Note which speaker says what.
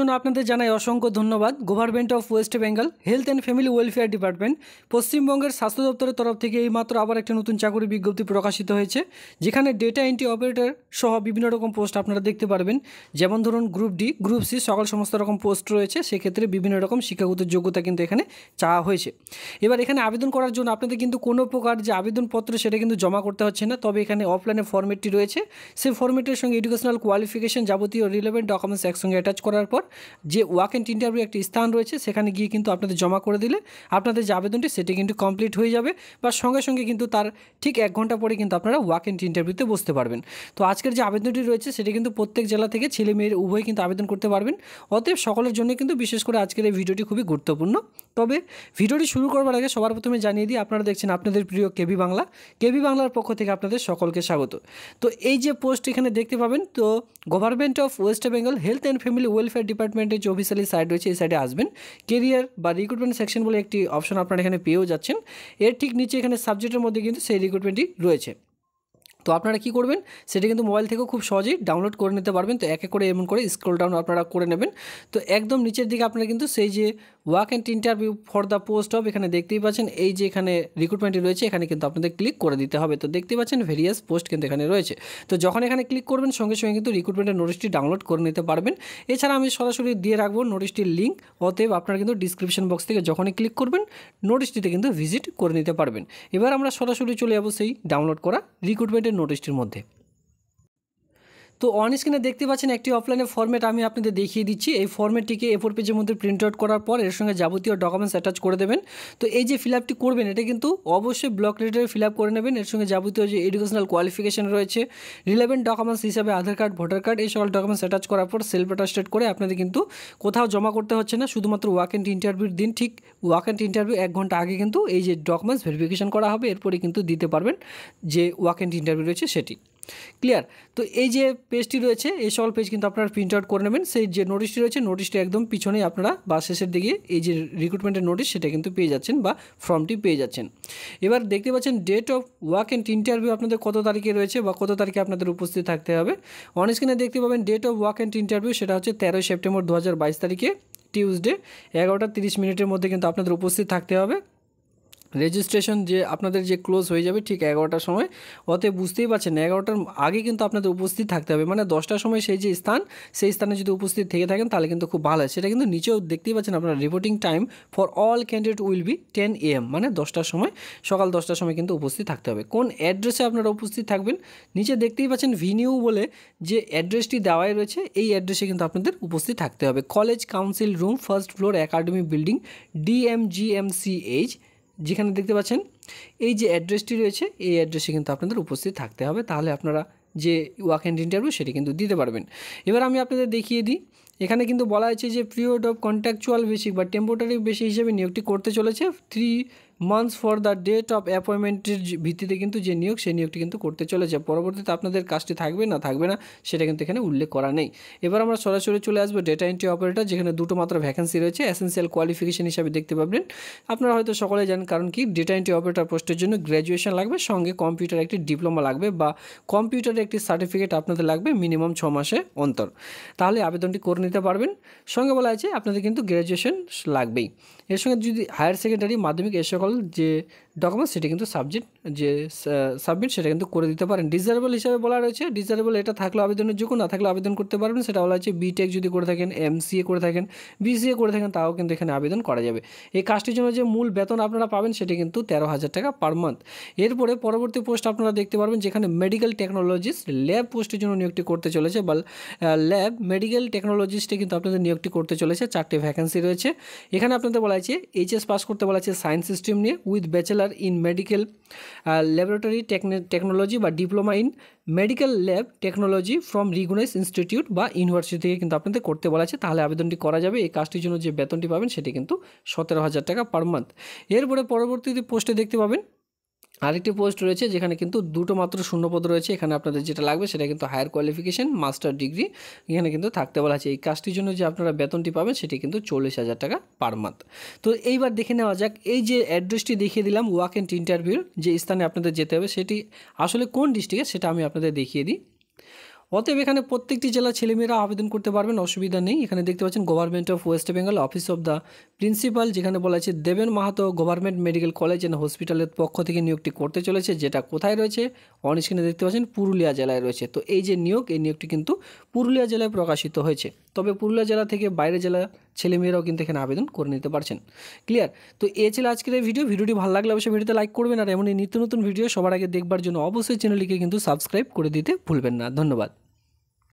Speaker 1: জন্য আপনাদের জানাই অসংখ্য ধন্যবাদ government of West Bengal health and family welfare department পশ্চিমবঙ্গের স্বাস্থ্য দপ্তরের তরফ থেকে এইমাত্র আবার একটি নতুন চাকরি বিজ্ঞপ্তি প্রকাশিত হয়েছে যেখানে ডেটা এন্ট্রি অপারেটর সহ বিভিন্ন রকম পোস্ট আপনারা দেখতে পারবেন যেমন ধরুন গ্রুপ ডি গ্রুপ সি সকল সমস্ত রকম পোস্ট রয়েছে সেক্ষেত্রে বিভিন্ন রকম শিক্ষাগত যোগ্যতা কিন্তু এখানে চাওয়া হয়েছে এবার এখানে আবেদন করার জন্য আপনাদের কিন্তু কোনো প্রকার যে আবেদনপত্র সেটা কিন্তু জমা করতে হচ্ছে না তবে এখানে অফলাইনে ফর্মেটটি রয়েছে সেই ফর্মেটের সঙ্গে এডুকেশনাল কোয়ালিফিকেশন যাবতীয় রিলেভেন্ট ডকুমেন্টস একসঙ্গে অ্যাটাচ করার পর যে ওয়াক অ্যান্ড ইন্টারভিউ একটি স্থান রয়েছে সেখানে গিয়ে কিন্তু আপনাদের জমা করে দিলে আপনাদের যে আবেদনটি সেটি কিন্তু কমপ্লিট হয়ে যাবে বা সঙ্গে সঙ্গে কিন্তু তার ঠিক এক ঘন্টা পরে কিন্তু আপনারা ওয়াক অ্যান্ড ইন্টারভিউতে বসতে পারবেন তো আজকের যে আবেদনটি রয়েছে সেটি কিন্তু প্রত্যেক জেলা থেকে ছেলে মেয়ের উভয় কিন্তু আবেদন করতে পারবেন অতএব সকলের জন্য কিন্তু বিশেষ করে আজকের এই ভিডিওটি খুবই গুরুত্বপূর্ণ তবে ভিডিওটি শুরু করবার আগে সবার প্রথমে জানিয়ে দিই আপনারা দেখছেন আপনাদের প্রিয় কেবি বাংলা কেবি বাংলার পক্ষ থেকে আপনাদের সকলকে স্বাগত তো এই যে পোস্ট এখানে দেখতে পাবেন তো government of West Bengal health and family welfare ডিপার্টমেন্টের যে অফিসিয়ালি সাইট রয়েছে এই সাইডে আসবেন কেরিয়ার বা রিক্রুটমেন্ট সেকশন বলে একটি অপশন আপনারা এখানে পেয়েও যাচ্ছেন এর ঠিক নিচে এখানে সাবজেক্টের মধ্যে কিন্তু সেই রিক্রুটমেন্টটি রয়েছে তো আপনারা কি করবেন সেটা কিন্তু মোবাইল থেকেও খুব সহজেই ডাউনলোড করে নিতে পারবেন তো এক করে এমন করে স্ক্রল ডাউন আপনারা করে নেবেন তো একদম নিচের দিকে আপনারা কিন্তু সেই যে walk and interview for the post of এখানে দেখতেই পাচ্ছেন এই যে এখানে রিক্রুটমেন্টটি রয়েছে এখানে কিন্তু আপনাদের ক্লিক করে দিতে হবে তো দেখতেই পাচ্ছেন ভেরিয়াস পোস্ট কিন্তু এখানে রয়েছে তো যখন এখানে ক্লিক করবেন সঙ্গে সঙ্গে কিন্তু রিক্রুটমেন্টের নোটিশটি ডাউনলোড করে নিতে পারবেন এছাড়া আমি সরাসরি দিয়ে রাখবো নোটিশটির লিঙ্ক অতএব আপনারা কিন্তু ডিসক্রিপশন বক্স থেকে যখনই ক্লিক করবেন নোটিশটিতে কিন্তু ভিজিট করে নিতে পারবেন এবার আমরা সরাসরি চলে যাবো সেই ডাউনলোড করা রিক্রুটমেন্টের নোটিশটির মধ্যে তো অন স্ক্রিনে দেখতে পাচ্ছেন একটি অফলাইনে ফর্মেট আমি আপনাদের দেখিয়ে দিচ্ছি এই ফর্মেটটিকে এ ফোর পেজের মধ্যে প্রিন্ট আউট করার পর এর সঙ্গে যাবতীয় ডকুমেন্টস অ্যাটাচ করে দেবেন তো এই যে ফিল আপটি করবেন এটা কিন্তু অবশ্যই ব্লক লেটারে ফিল আপ করে নেবেন এর সঙ্গে যাবতীয় যে এডুকেশনাল কোয়ালিফিকেশন রয়েছে রিলেভেন্ট ডকুমেন্টস হিসাবে আধার কার্ড ভোটার কার্ড এই সকল ডকুমেন্টস অ্যাটাচ করার পর সেলফ অ্যাটাস্টেড করে আপনাদের কিন্তু কোথাও জমা করতে হচ্ছে না শুধুমাত্র ওয়াক অ্যান্ড ইন্টারভিউর দিন ঠিক ওয়াক অ্যান্ড ইন্টারভিউ এক ঘন্টা আগে কিন্তু এই যে ডকুমেন্টস ভেরিফিকেশন করা হবে এরপরে কিন্তু দিতে পারবেন যে ওয়াক অ্যান্ড ইন্টারভিউ রয়েছে সেটি ক্লিয়ার তো এই যে পেজটি রয়েছে এই সকল পেজ কিন্তু আপনারা প্রিন্ট আউট করে নেবেন সেই যে নোটিশটি রয়েছে নোটিশটি একদম পিছনেই আপনারা বা শেষের দিকে এই যে রিক্রুটমেন্টের নোটিশ সেটা কিন্তু পেয়ে যাচ্ছেন বা ফর্মটি পেয়ে যাচ্ছেন এবার দেখতে পাচ্ছেন date of work and interview আপনাদের কত তারিখে রয়েছে বা কত তারিখে আপনাদের উপস্থিত থাকতে হবে অন দেখতে পাবেন date of work and interview সেটা হচ্ছে তেরোই সেপ্টেম্বর দু তারিখে টিউসডে এগারোটা তিরিশ মিনিটের মধ্যে কিন্তু আপনাদের উপস্থিত থাকতে হবে রেজিস্ট্রেশন যে আপনাদের যে ক্লোজ হয়ে যাবে ঠিক এগারোটার সময় অতে বুঝতেই পারছেন এগারোটার আগে কিন্তু আপনাদের উপস্থিত থাকতে হবে মানে দশটার সময় সেই যে স্থান সেই স্থানে যদি উপস্থিত থেকে থাকেন তাহলে কিন্তু খুব ভালো হয় সেটা কিন্তু নিচেও দেখতেই পাচ্ছেন আপনার reporting time for all candidate will be ten AM মানে দশটার সময় সকাল দশটার সময় কিন্তু উপস্থিত থাকতে হবে কোন অ্যাড্রেসে আপনারা উপস্থিত থাকবেন নিচে দেখতেই পাচ্ছেন ভিনিউ বলে যে অ্যাড্রেসটি দেওয়াই রয়েছে এই অ্যাড্রেসে কিন্তু আপনাদের উপস্থিত থাকতে হবে college council room first floor academy building DMGMCH যেখানে দেখতে পাচ্ছেন এই যে অ্যাড্রেসটি রয়েছে এই অ্যাড্রেসে কিন্তু আপনাদের উপস্থিত থাকতে হবে তাহলে আপনারা যে ওয়াক অ্যান্ড ইন্টারভিউ সেটি কিন্তু দিতে পারবেন এবার আমি আপনাদের দেখিয়ে দিই এখানে কিন্তু বলা হয়েছে যে পিরিয়ড অফ কন্ট্যাকচুয়াল বেসিক বা টেম্পোরারি বেসিক হিসেবে নিয়োগটি করতে চলেছে three months for the date of অ্যাপয়েন্টমেন্টের ভিত্তিতে কিন্তু যে নিয়োগ সেই নিয়োগটি কিন্তু করতে চলেছে পরবর্তীতে আপনাদের কাজটি থাকবে না থাকবে না সেটা কিন্তু এখানে উল্লেখ করা নেই এবার আমরা সরাসরি চলে আসবো ডেটা এন্ট্রি অপারেটর যেখানে দুটো মাত্র ভ্যাকেন্সি রয়েছে অ্যাসেন্সিয়াল কোয়ালিফিকেশন হিসাবে দেখতে পাবেন আপনারা হয়তো সকলে জানেন কারণ কি ডেটা এন্ট্রি অপারেটর পোস্টের জন্য গ্র্যাজুয়েশন লাগবে সঙ্গে কম্পিউটার একটি ডিপ্লোমা লাগবে বা কম্পিউটারের একটি সার্টিফিকেট আপনাদের লাগবে মিনিমাম ছ মাসে অন্তর তাহলে আবেদনটি করে নিতে পারবেন সঙ্গে বলা আছে আপনাদের কিন্তু গ্র্যাজুয়েশন লাগবেই এর সঙ্গে যদি হায়ার সেকেন্ডারি মাধ্যমিক এ সকল যে ডকুমেন্টস সেটি কিন্তু সাবজেক্ট যে সাবমিট সেটা কিন্তু করে দিতে পারেন ডিজারেবল হিসাবে বলা রয়েছে ডিজারেবল এটা থাকলে আবেদনের যোগ্য না থাকলে আবেদন করতে পারবেন সেটা বলা হচ্ছে বিটেক যদি করে থাকেন এম করে থাকেন বিসিএ করে থাকেন তাও কিন্তু এখানে আবেদন করা যাবে এই কাজটির জন্য যে মূল বেতন আপনারা পাবেন সেটি কিন্তু তেরো হাজার টাকা পার মান্থ এরপরে পরবর্তী পোস্ট আপনারা দেখতে পারবেন যেখানে মেডিকেল টেকনোলজিস্ট ল্যাব পোস্টের জন্য নিয়োগটি করতে চলেছে বা ল্যাব মেডিকেল টেকনোলজিস্টে কিন্তু আপনাদের নিয়োগটি করতে চলেছে চারটি ভ্যাকেন্সি রয়েছে এখানে আপনাদের বলা হয়েছে এইচএস পাস করতে বলা হয়েছে সায়েন্স স্ট্রিম নিয়ে with bachelor in medical laboratory technology বা diploma in medical lab technology from recognised institute বা ইউনিভার্সিটি থেকে কিন্তু আপনাদের করতে বলা আছে তাহলে আবেদনটি করা যাবে এই কাজটির জন্য যে বেতনটি পাবেন সেটি কিন্তু সতেরো হাজার টাকা পার মান্থ এরপরে পরবর্তীতে পোস্টে দেখতে পাবেন আরেকটি পোস্ট রয়েছে যেখানে কিন্তু দুটো মাত্র শূন্যপদ রয়েছে এখানে আপনাদের যেটা লাগবে সেটা কিন্তু হায়ার কোয়ালিফিকেশান মাস্টার ডিগ্রি এখানে কিন্তু থাকতে বলা আছে এই কাজটির জন্য যে আপনারা বেতনটি পাবেন সেটি কিন্তু চল্লিশ হাজার টাকা পার মান্থ তো এইবার দেখে নেওয়া যাক এই যে অ্যাড্রেসটি দেখিয়ে দিলাম ওয়াক অ্যান্ড ইন্টারভিউর যে স্থানে আপনাদের যেতে হবে সেটি আসলে কোন ডিস্ট্রিক্টে সেটা আমি আপনাদের দেখিয়ে দিই অতএব এখানে প্রত্যেকটি জেলা ছেলেমেয়েরা আবেদন করতে পারবেন অসুবিধা নেই এখানে দেখতে পাচ্ছেন government of West Bengal office of the principal যেখানে বলা আছে Deben Mahato government medical college and হসপিটালের পক্ষ থেকে নিয়োগটি করতে চলেছে যেটা কোথায় রয়েছে অনেকখানে দেখতে পাচ্ছেন পুরুলিয়া জেলায় রয়েছে তো এই যে নিয়োগ এই নিয়োগটি কিন্তু পুরুলিয়া জেলায় প্রকাশিত হয়েছে তবে পুরুলিয়া জেলা থেকে বাইরে জেলা ছেলেমেয়েরাও কিন্তু এখানে আবেদন করে নিতে পারছেন ক্লিয়ার তো এ ছিল আজকের এই ভিডিও ভিডিওটি ভালো লাগলে অবশ্যই ভিডিওতে লাইক করবেন আর এমনই নিত্য নতুন ভিডিও সবার আগে দেখবার জন্য অবশ্যই চ্যানেলটিকে কিন্তু সাবস্ক্রাইব করে দিতে ভুলবেন না ধন্যবাদ